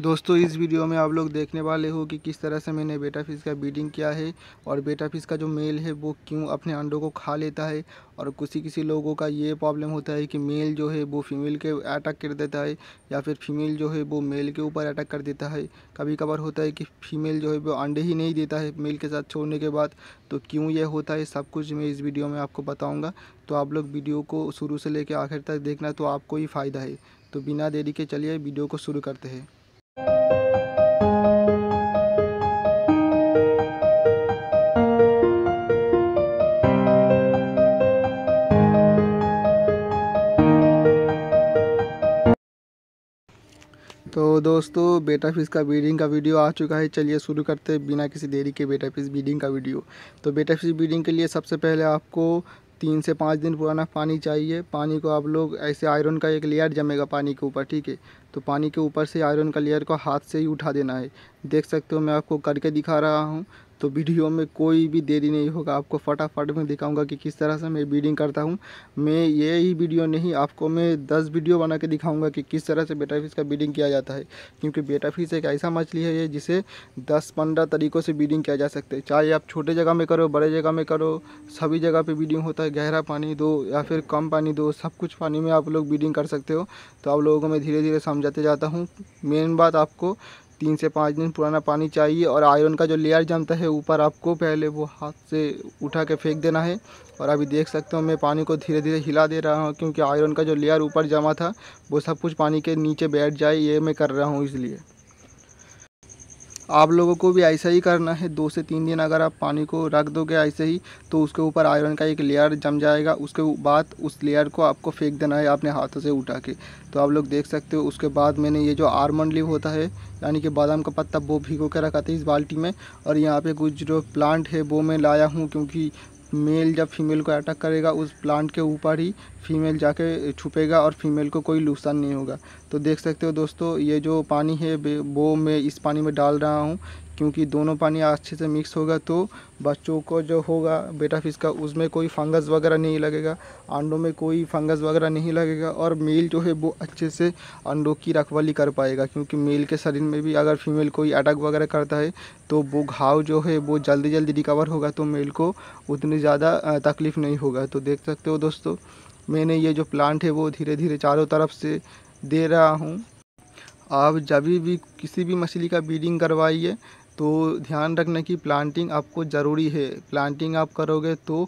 दोस्तों इस वीडियो में आप लोग देखने वाले हो कि किस तरह से मैंने बेटा फिश का ब्रीडिंग किया है और बेटा फिश का जो मेल है वो क्यों अपने अंडों को खा लेता है और किसी किसी लोगों का ये प्रॉब्लम होता है कि मेल जो है वो फीमेल के अटैक कर देता है या फिर फीमेल जो है वो मेल के ऊपर अटैक कर देता है कभी कभार होता है कि फीमेल जो है वो अंडे ही नहीं देता है मेल के साथ छोड़ने के बाद तो क्यों यह होता है सब कुछ मैं इस वीडियो में आपको बताऊँगा तो आप लोग वीडियो को शुरू से ले आखिर तक देखना तो आपको ही फ़ायदा है तो बिना देरी के चलिए वीडियो को शुरू करते हैं तो दोस्तों बेटा फिश का ब्रीडिंग का वीडियो आ चुका है चलिए शुरू करते हैं बिना किसी देरी के बेटा फिश ब्रीडिंग का वीडियो तो बेटा फिश ब्रीडिंग के लिए सबसे पहले आपको तीन से पाँच दिन पुराना पानी चाहिए पानी को आप लोग ऐसे आयरन का एक लेयर जमेगा पानी के ऊपर ठीक है तो पानी के ऊपर से आयरन का लेयर को हाथ से ही उठा देना है देख सकते हो मैं आपको करके दिखा रहा हूँ तो वीडियो में कोई भी देरी नहीं होगा आपको फटाफट में दिखाऊंगा कि किस तरह से मैं बीडिंग करता हूँ मैं ये ही वीडियो नहीं आपको मैं दस वीडियो बना के दिखाऊँगा कि किस तरह से बेटा फिश का बीडिंग किया जाता है क्योंकि बेटा फिश एक ऐसा मछली है जिसे दस पंद्रह तरीक़ों से बीडिंग किया जा सकता है चाहे आप छोटे जगह में करो बड़े जगह में करो सभी जगह पर बीडिंग होता है गहरा पानी दो या फिर कम पानी दो सब कुछ पानी में आप लोग बीडिंग कर सकते हो तो आप लोगों को मैं धीरे धीरे समझाते जाता हूँ मेन बात आपको तीन से पाँच दिन पुराना पानी चाहिए और आयरन का जो लेयर जमता है ऊपर आपको पहले वो हाथ से उठा के फेंक देना है और अभी देख सकते हो मैं पानी को धीरे धीरे हिला दे रहा हूँ क्योंकि आयरन का जो लेयर ऊपर जमा था वो सब कुछ पानी के नीचे बैठ जाए ये मैं कर रहा हूँ इसलिए आप लोगों को भी ऐसा ही करना है दो से तीन दिन अगर आप पानी को रख दोगे ऐसे ही तो उसके ऊपर आयरन का एक लेयर जम जाएगा उसके बाद उस लेयर को आपको फेंक देना है अपने हाथों से उठा के तो आप लोग देख सकते हो उसके बाद मैंने ये जो आर्मंड लिव होता है यानी कि बादाम का पत्ता वो भिगो के रखा था इस बाल्टी में और यहाँ पे कुछ जो प्लांट है वो मैं लाया हूँ क्योंकि मेल जब फीमेल को अटैक करेगा उस प्लांट के ऊपर ही फीमेल जाके छुपेगा और फीमेल को कोई नुकसान नहीं होगा तो देख सकते हो दोस्तों ये जो पानी है वो मैं इस पानी में डाल रहा हूँ क्योंकि दोनों पानी अच्छे से मिक्स होगा तो बच्चों को जो होगा बेटा फिश का उसमें कोई फंगस वगैरह नहीं लगेगा अंडों में कोई फंगस वगैरह नहीं लगेगा और मेल जो है वो अच्छे से अंडों की रखवाली कर पाएगा क्योंकि मेल के शरीर में भी अगर फीमेल कोई अटैक वगैरह करता है तो वो घाव जो है वो जल्दी जल्दी रिकवर होगा तो मेल को उतनी ज़्यादा तकलीफ़ नहीं होगा तो देख सकते हो दोस्तों मैंने ये जो प्लांट है वो धीरे धीरे चारों तरफ से दे रहा हूँ आप जब भी किसी भी मछली का ब्रीडिंग करवाइए तो ध्यान रखना कि प्लांटिंग आपको ज़रूरी है प्लांटिंग आप करोगे तो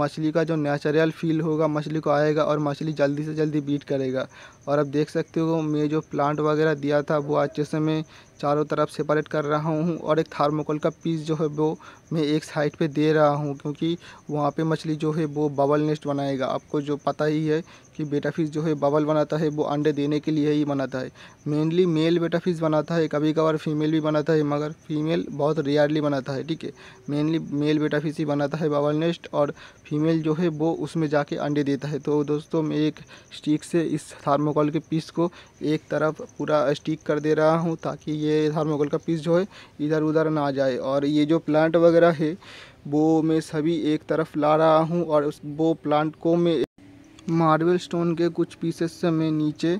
मछली का जो नेचुरल फील होगा मछली को आएगा और मछली जल्दी से जल्दी बीट करेगा और आप देख सकते हो मैं जो प्लांट वगैरह दिया था वो अच्छे से मैं चारों तरफ सेपरेट कर रहा हूँ और एक थार्मोकोल का पीस जो है वो मैं एक साइड पे दे रहा हूँ क्योंकि वहाँ पे मछली जो है वो बबल नेस्ट बनाएगा आपको जो पता ही है कि बेटा फिश जो है बबल बनाता है वो अंडे देने के लिए ही बनाता है मेनली मेल बेटा फिश बनाता है कभी कभार फीमेल भी बनाता है मगर फीमेल बहुत रेयरली बनाता है ठीक है मेनली मेल बेटा फिश ही बनाता है बबल नेस्ट और फीमेल जो है वो उसमें जाके अंडे देता है तो दोस्तों मैं एक स्टिक से इस थार्मोकोल के पीस को एक तरफ पूरा स्टिक कर दे रहा हूँ ताकि ये ये थर्मोकोल का पीस जो है इधर उधर ना जाए और ये जो प्लांट वगैरह है वो मैं सभी एक तरफ ला रहा हूँ और उस वो प्लांट को मैं मार्बल स्टोन के कुछ पीसेस से मैं नीचे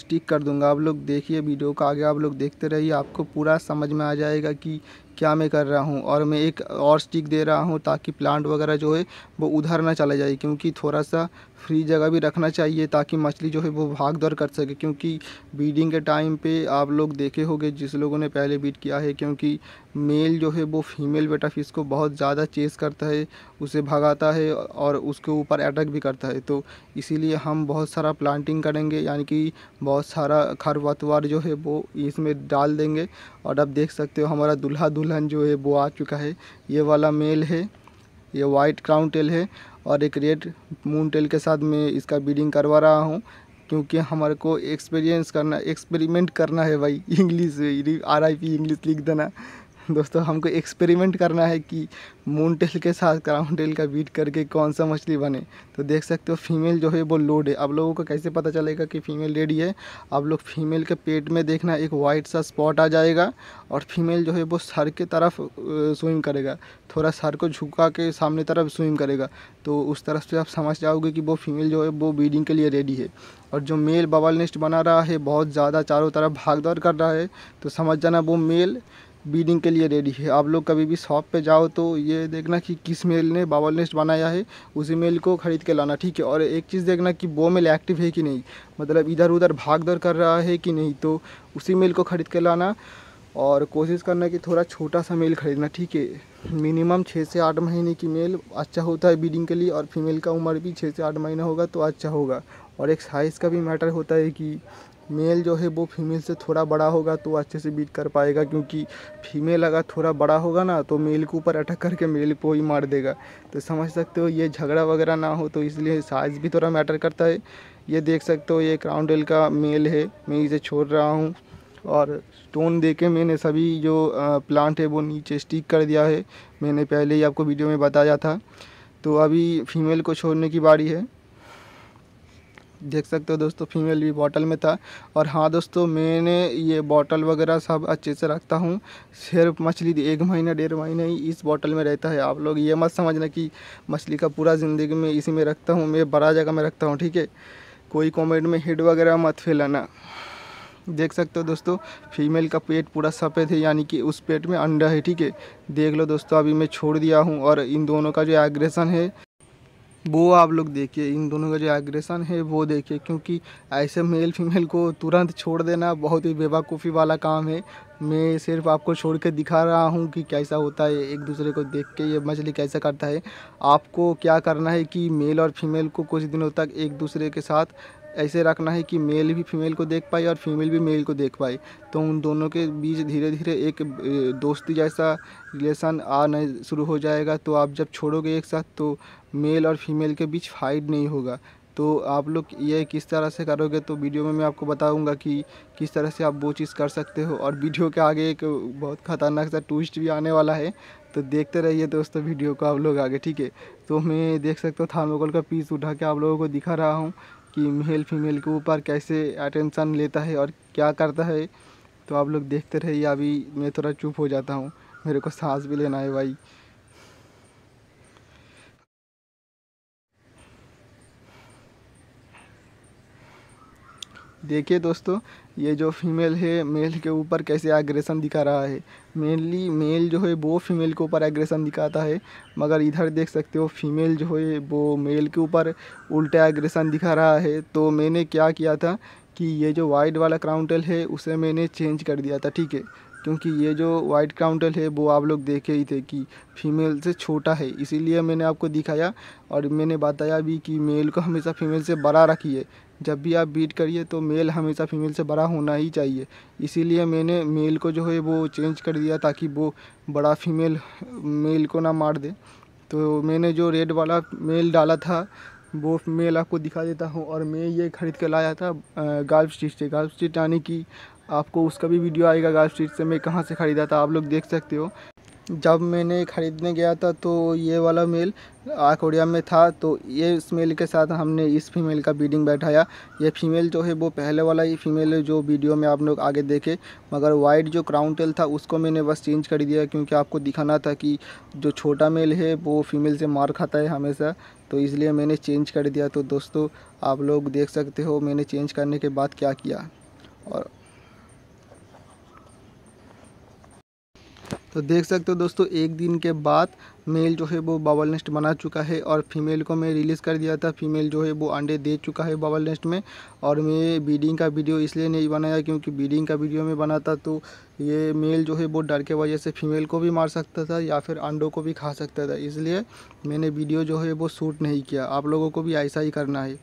स्टिक कर दूंगा आप लोग देखिए वीडियो का आगे आप लोग देखते रहिए आपको पूरा समझ में आ जाएगा कि क्या मैं कर रहा हूँ और मैं एक और स्टिक दे रहा हूँ ताकि प्लांट वगैरह जो है वो उधर ना चला जाए क्योंकि थोड़ा सा फ्री जगह भी रखना चाहिए ताकि मछली जो है वो भाग दौड़ कर सके क्योंकि बीडिंग के टाइम पे आप लोग देखे होंगे जिस लोगों ने पहले बीट किया है क्योंकि मेल जो है वो फीमेल बेटा फिश को बहुत ज़्यादा चेस करता है उसे भगाता है और उसके ऊपर अटैक भी करता है तो इसीलिए हम बहुत सारा प्लांटिंग करेंगे यानी कि बहुत सारा खरपतवार जो है वो इसमें डाल देंगे और आप देख सकते हो हमारा दुल्हा दूल्हा दुल्हन जो है वो आ चुका है ये वाला मेल है ये वाइट क्राउन टेल है और एक रेड मून टेल के साथ मैं इसका बीडिंग करवा रहा हूँ क्योंकि हमारे को एक्सपीरियंस करना एक्सपेरिमेंट करना है भाई English R I P English लिख देना दोस्तों हमको एक्सपेरिमेंट करना है कि मून टेल के साथ क्राउन टेल का बीट करके कौन सा मछली बने तो देख सकते हो फीमेल जो है वो लोड है आप लोगों को कैसे पता चलेगा कि फीमेल लेडी है आप लोग फीमेल के पेट में देखना एक वाइट सा स्पॉट आ जाएगा और फीमेल जो है वो सर के तरफ स्विम करेगा थोड़ा सर को झुका के सामने तरफ स्विम करेगा तो उस तरफ से आप समझ जाओगे कि वो फीमेल जो है वो ब्रीडिंग के लिए रेडी है और जो मेल बबल नेस्ट बना रहा है बहुत ज़्यादा चारों तरफ भागदौड़ कर रहा है तो समझ जाना वो मेल बीडिंग के लिए रेडी है आप लोग कभी भी शॉप पे जाओ तो ये देखना कि किस मेल ने बाबल नेस्ट बनाया है उसी मेल को ख़रीद के लाना ठीक है और एक चीज़ देखना कि वो मेल एक्टिव है कि नहीं मतलब इधर उधर भाग दौड़ कर रहा है कि नहीं तो उसी मेल को ख़रीद के लाना और कोशिश करना कि थोड़ा छोटा सा मेल ख़रीदना ठीक है मिनिमम छः से आठ महीने की मेल अच्छा होता है बीडिंग के लिए और फीमेल का उम्र भी छः से आठ महीना होगा तो अच्छा होगा और एक साइज़ का भी मैटर होता है कि मेल जो है वो फीमेल से थोड़ा बड़ा होगा तो अच्छे से बीट कर पाएगा क्योंकि फीमेल अगर थोड़ा बड़ा होगा ना तो मेल के ऊपर अटक करके मेल को ही मार देगा तो समझ सकते हो ये झगड़ा वगैरह ना हो तो इसलिए साइज़ भी थोड़ा मैटर करता है ये देख सकते हो ये क्राउंडेल का मेल है मैं इसे छोड़ रहा हूँ और स्टोन दे के मैंने सभी जो प्लांट है वो नीचे स्टिक कर दिया है मैंने पहले ही आपको वीडियो में बताया था तो अभी फीमेल को छोड़ने की बारी है देख सकते हो दोस्तों फीमेल भी बॉटल में था और हाँ दोस्तों मैंने ये बॉटल वगैरह सब अच्छे से रखता हूँ सिर्फ मछली एक महीना डेढ़ महीने ही इस बॉटल में रहता है आप लोग ये मत समझना कि मछली का पूरा ज़िंदगी में इसी में रखता हूँ मैं बड़ा जगह में रखता हूँ ठीक है कोई कॉमेंट में हिट वगैरह मत फैलाना देख सकते हो दोस्तों फीमेल का पेट पूरा सफ़ेद है यानी कि उस पेट में अंडा है ठीक है देख लो दोस्तों अभी मैं छोड़ दिया हूँ और इन दोनों का जो एग्रेशन है वो आप लोग देखिए इन दोनों का जो एग्रेशन है वो देखिए क्योंकि ऐसे मेल फीमेल को तुरंत छोड़ देना बहुत ही बेवाकूफ़ी वाला काम है मैं सिर्फ आपको छोड़ के दिखा रहा हूँ कि कैसा होता है एक दूसरे को देख के ये मछली कैसा करता है आपको क्या करना है कि मेल और फीमेल को कुछ दिनों तक एक दूसरे के साथ ऐसे रखना है कि मेल भी फीमेल को देख पाए और फीमेल भी मेल को देख पाए तो उन दोनों के बीच धीरे धीरे एक दोस्ती जैसा रिलेशन आना शुरू हो जाएगा तो आप जब छोड़ोगे एक साथ तो मेल और फीमेल के बीच फाइट नहीं होगा तो आप लोग ये किस तरह से करोगे तो वीडियो में मैं आपको बताऊंगा कि किस तरह से आप वो चीज़ कर सकते हो और वीडियो के आगे एक बहुत ख़तरनाक सा ट्विस्ट भी आने वाला है तो देखते रहिए दोस्तों वीडियो को आप लोग आगे ठीक है तो मैं देख सकता हूँ थर्मोकोल का पीस उठा के आप लोगों को दिखा रहा हूँ कि मेल फीमेल के ऊपर कैसे अटेंशन लेता है और क्या करता है तो आप लोग देखते रहिए अभी मैं थोड़ा चुप हो जाता हूँ मेरे को सांस भी लेना है भाई देखिए दोस्तों ये जो फीमेल है मेल के ऊपर कैसे एग्रेशन दिखा रहा है मेनली मेल जो है वो फीमेल के ऊपर एग्रेशन दिखाता है मगर इधर देख सकते हो फीमेल जो है वो मेल के ऊपर उल्टा एग्रेशन दिखा रहा है तो मैंने क्या किया था कि ये जो वाइड वाला क्राउंटल है उसे मैंने चेंज कर दिया था ठीक है क्योंकि ये जो वाइट काउंटल है वो आप लोग देखे ही थे कि फीमेल से छोटा है इसीलिए मैंने आपको दिखाया और मैंने बताया भी कि मेल को हमेशा फीमेल से बड़ा रखिए जब भी आप बीट करिए तो मेल हमेशा फीमेल से बड़ा होना ही चाहिए इसीलिए मैंने मेल को जो है वो चेंज कर दिया ताकि वो बड़ा फीमेल मेल को ना मार दे तो मैंने जो रेड वाला मेल डाला था वो मेल आपको दिखा देता हूँ और मैं ये ख़रीद कर लाया था गाल्फ स्ट्रीट से गाल्फ स्ट्रीट यानी कि आपको उसका भी वीडियो आएगा गाल स्ट्रीट से मैं कहाँ से ख़रीदा था आप लोग देख सकते हो जब मैंने ख़रीदने गया था तो ये वाला मेल आकोड़िया में था तो ये इस मेल के साथ हमने इस फीमेल का बीडिंग बैठाया ये फीमेल जो है वो पहले वाला ही फीमेल है जो वीडियो में आप लोग आगे देखे मगर वाइट जो क्राउन टेल था उसको मैंने बस चेंज कर दिया क्योंकि आपको दिखाना था कि जो छोटा मेल है वो फीमेल से मार खाता है हमेशा तो इसलिए मैंने चेंज कर दिया तो दोस्तों आप लोग देख सकते हो मैंने चेंज करने के बाद क्या किया और तो देख सकते हो दोस्तों एक दिन के बाद मेल जो है वो बबल नेस्ट बना चुका है और फीमेल को मैं रिलीज़ कर दिया था फीमेल जो है वो अंडे दे चुका है बबल नेस्ट में और मैं बीडिंग का वीडियो इसलिए नहीं बनाया क्योंकि बीडिंग का वीडियो में बनाता तो ये मेल जो है वो डर के वजह से फीमेल को भी मार सकता था या फिर अंडों को भी खा सकता था इसलिए मैंने वीडियो जो है वो शूट नहीं किया आप लोगों को भी ऐसा ही करना है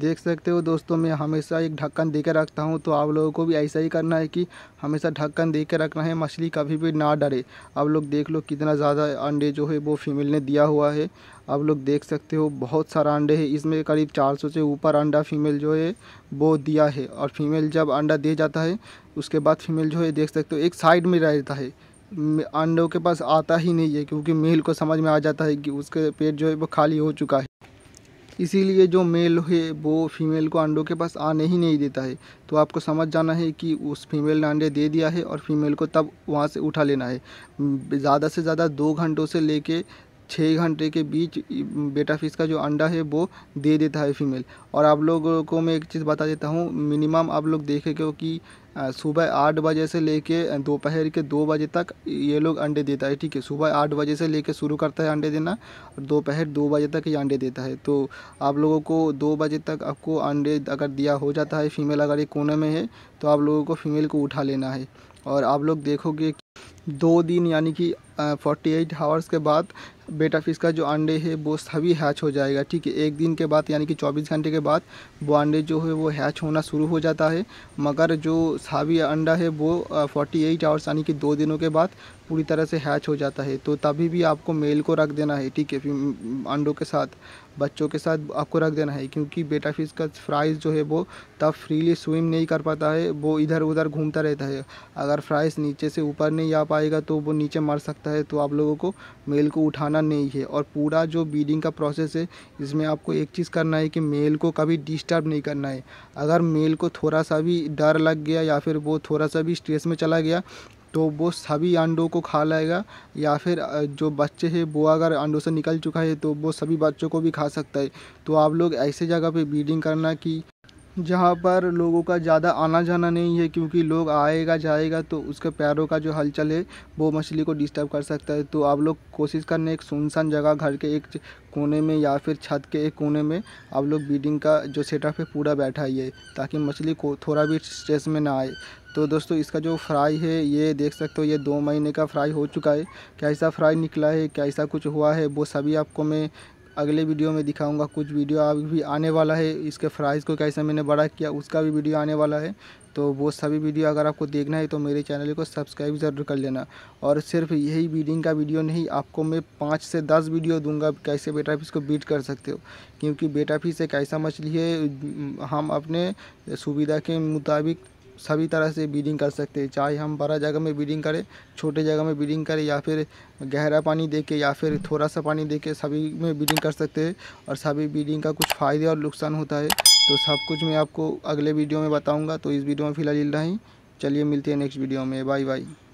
देख सकते हो दोस्तों मैं हमेशा एक ढक्कन दे के रखता हूँ तो आप लोगों को भी ऐसा ही करना है कि हमेशा ढक्कन दे के रखना है मछली कभी भी ना डरे आप लोग देख लो कितना ज़्यादा अंडे जो है वो फीमेल ने दिया हुआ है आप लोग देख सकते हो बहुत सारा अंडे है इसमें करीब 400 से ऊपर अंडा फीमेल जो है वो दिया है और फीमेल जब अंडा दे जाता है उसके बाद फीमेल जो है देख सकते हो एक साइड में रहता है अंडों के पास आता ही नहीं है क्योंकि मेल को समझ में आ जाता है कि उसके पेट जो है वो खाली हो चुका है इसीलिए जो मेल है वो फीमेल को अंडों के पास आने ही नहीं देता है तो आपको समझ जाना है कि उस फीमेल ने अंडे दे दिया है और फीमेल को तब वहाँ से उठा लेना है ज़्यादा से ज़्यादा दो घंटों से लेके छः घंटे के बीच बेटा फिश का जो अंडा है वो दे देता है फीमेल और आप लोगों को मैं एक चीज़ बता देता हूँ मिनिमम आप लोग देखेंगे कि सुबह आठ बजे से लेके दोपहर के दो बजे तक ये लोग अंडे देता है ठीक है सुबह आठ बजे से लेके शुरू करता है अंडे देना और दोपहर दो बजे तक ये अंडे देता है तो आप लोगों को दो बजे तक आपको अंडे अगर दिया हो जाता है फीमेल अगर एक कोने में है तो आप लोगों को फीमेल को उठा लेना है और आप लोग देखोगे दो दिन यानी कि फोर्टी एट आवर्स के बाद बेटा फिश का जो अंडे है वो सभी हैच हो जाएगा ठीक है एक दिन के बाद यानी कि 24 घंटे के बाद वो अंडे जो है वो हैच होना शुरू हो जाता है मगर जो सभी अंडा है वो 48 आवर्स यानी कि दो दिनों के बाद पूरी तरह से हैच हो जाता है तो तभी भी आपको मेल को रख देना है ठीक है अंडों के साथ बच्चों के साथ आपको रख देना है क्योंकि बेटा फिश का फ्राइज़ जो है वो तब फ्रीली स्विम नहीं कर पाता है वो इधर उधर घूमता रहता है अगर फ्राइज़ नीचे से ऊपर नहीं आ पाएगा तो वो नीचे मर सकता है तो आप लोगों को मेल को उठाना नहीं है और पूरा जो बीडिंग का प्रोसेस है इसमें आपको एक चीज़ करना है कि मेल को कभी डिस्टर्ब नहीं करना है अगर मेल को थोड़ा सा भी डर लग गया या फिर वो थोड़ा सा भी स्ट्रेस में चला गया तो वो सभी अंडों को खा लाएगा या फिर जो बच्चे हैं वो अगर अंडों से निकल चुका है तो वो सभी बच्चों को भी खा सकता है तो आप लोग ऐसे जगह पे ब्रीडिंग करना कि जहाँ पर लोगों का ज़्यादा आना जाना नहीं है क्योंकि लोग आएगा जाएगा तो उसके पैरों का जो हलचल है वो मछली को डिस्टर्ब कर सकता है तो आप लोग कोशिश करने एक सुनसान जगह घर के एक कोने में या फिर छत के एक कोने में आप लोग ब्रीडिंग का जो सेटअप है पूरा बैठाइए ताकि मछली को थोड़ा भी स्ट्रेस में ना आए तो दोस्तों इसका जो फ्राई है ये देख सकते हो ये दो महीने का फ्राई हो चुका है कैसा फ्राई निकला है कैसा कुछ हुआ है वो सभी आपको मैं अगले वीडियो में दिखाऊंगा कुछ वीडियो आप भी आने वाला है इसके फ्राइज़ को कैसे मैंने बड़ा किया उसका भी वीडियो आने वाला है तो वो सभी वीडियो अगर आपको देखना है तो मेरे चैनल को सब्सक्राइब ज़रूर कर लेना और सिर्फ यही बीडिंग का वीडियो नहीं आपको मैं पाँच से दस वीडियो दूंगा कैसे बेटा फिश को बीट कर सकते हो क्योंकि बेटा फिश एक ऐसा मछली है हम अपने सुविधा के मुताबिक सभी तरह से ब्रीडिंग कर सकते हैं चाहे हम बड़ा जगह में ब्रीडिंग करें छोटे जगह में ब्रीडिंग करें या फिर गहरा पानी दे के या फिर थोड़ा सा पानी दे के सभी में ब्रीडिंग कर सकते हैं और सभी ब्रीडिंग का कुछ फ़ायदे और नुकसान होता है तो सब कुछ मैं आपको अगले वीडियो में बताऊँगा तो इस वीडियो में फ़िलहाल इतना ही चलिए मिलते हैं नेक्स्ट वीडियो में बाय बाय